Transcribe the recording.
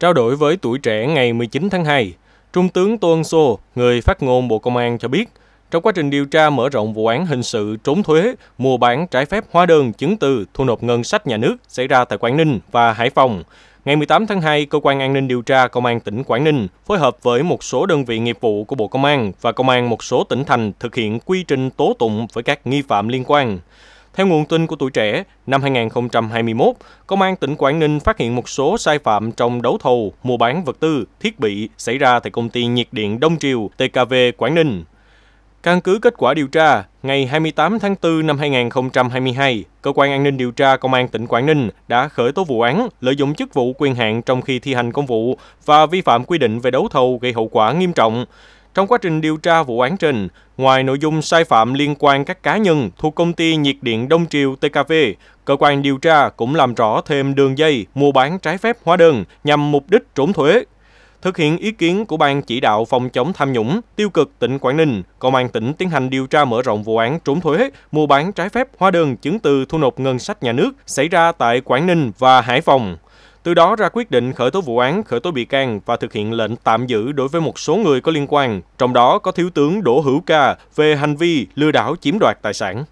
Trao đổi với tuổi trẻ ngày 19 tháng 2, Trung tướng Tô Ân Sô, người phát ngôn Bộ Công an cho biết, trong quá trình điều tra mở rộng vụ án hình sự trốn thuế, mua bán trái phép hóa đơn chứng từ thu nộp ngân sách nhà nước xảy ra tại Quảng Ninh và Hải Phòng, ngày 18 tháng 2, Cơ quan An ninh điều tra Công an tỉnh Quảng Ninh phối hợp với một số đơn vị nghiệp vụ của Bộ Công an và Công an một số tỉnh thành thực hiện quy trình tố tụng với các nghi phạm liên quan. Theo nguồn tin của tuổi trẻ, năm 2021, Công an tỉnh Quảng Ninh phát hiện một số sai phạm trong đấu thầu, mua bán vật tư, thiết bị xảy ra tại công ty nhiệt điện Đông Triều TKV Quảng Ninh. Căn cứ kết quả điều tra, ngày 28 tháng 4 năm 2022, Cơ quan An ninh điều tra Công an tỉnh Quảng Ninh đã khởi tố vụ án lợi dụng chức vụ quyền hạn trong khi thi hành công vụ và vi phạm quy định về đấu thầu gây hậu quả nghiêm trọng. Trong quá trình điều tra vụ án trên, ngoài nội dung sai phạm liên quan các cá nhân thuộc công ty nhiệt điện Đông Triều TKV, cơ quan điều tra cũng làm rõ thêm đường dây mua bán trái phép hóa đơn nhằm mục đích trốn thuế. Thực hiện ý kiến của Ban chỉ đạo phòng chống tham nhũng tiêu cực tỉnh Quảng Ninh, Công an tỉnh tiến hành điều tra mở rộng vụ án trốn thuế, mua bán trái phép hóa đơn chứng từ thu nộp ngân sách nhà nước xảy ra tại Quảng Ninh và Hải Phòng từ đó ra quyết định khởi tố vụ án, khởi tố bị can và thực hiện lệnh tạm giữ đối với một số người có liên quan, trong đó có Thiếu tướng Đỗ Hữu Ca về hành vi lừa đảo chiếm đoạt tài sản.